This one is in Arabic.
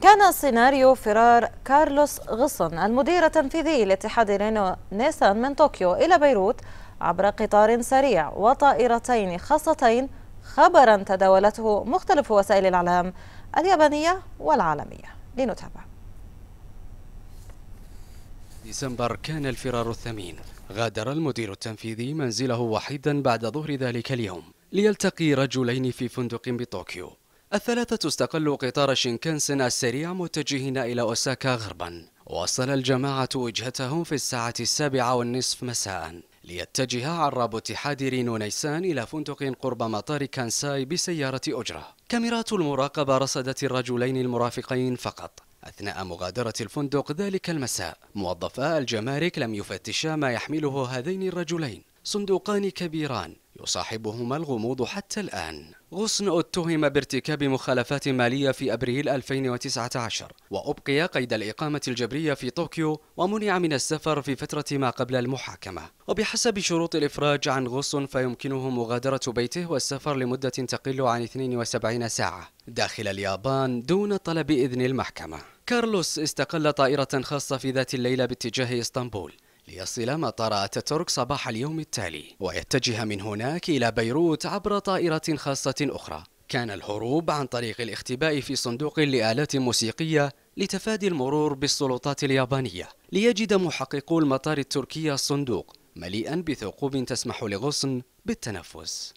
كان سيناريو فرار كارلوس غصن المدير التنفيذي لاتحاد رينو نيسان من طوكيو إلى بيروت عبر قطار سريع وطائرتين خاصتين خبرا تداولته مختلف وسائل الإعلام اليابانية والعالمية لنتابع ديسمبر كان الفرار الثمين غادر المدير التنفيذي منزله وحيدا بعد ظهر ذلك اليوم ليلتقي رجلين في فندق بطوكيو الثلاثة استقلوا قطار شينكنسن السريع متجهين إلى أوساكا غربا وصل الجماعة وجهتهم في الساعة السابعة والنصف مساء ليتجه عراب اتحاد رينو نيسان إلى فندق قرب مطار كانساي بسيارة أجرة كاميرات المراقبة رصدت الرجلين المرافقين فقط أثناء مغادرة الفندق ذلك المساء موظفا الجمارك لم يفتشا ما يحمله هذين الرجلين صندوقان كبيران يصاحبهما الغموض حتى الآن غصن اتهم بارتكاب مخالفات مالية في أبريل 2019 وأبقي قيد الإقامة الجبرية في طوكيو ومنع من السفر في فترة ما قبل المحاكمة وبحسب شروط الإفراج عن غصن فيمكنه مغادرة بيته والسفر لمدة تقل عن 72 ساعة داخل اليابان دون طلب إذن المحكمة كارلوس استقل طائرة خاصة في ذات الليلة باتجاه إسطنبول ليصل مطار أتاتورك صباح اليوم التالي ويتجه من هناك إلى بيروت عبر طائرة خاصة أخرى كان الهروب عن طريق الاختباء في صندوق لآلات موسيقية لتفادي المرور بالسلطات اليابانية ليجد محققو المطار التركي الصندوق مليئا بثقوب تسمح لغصن بالتنفس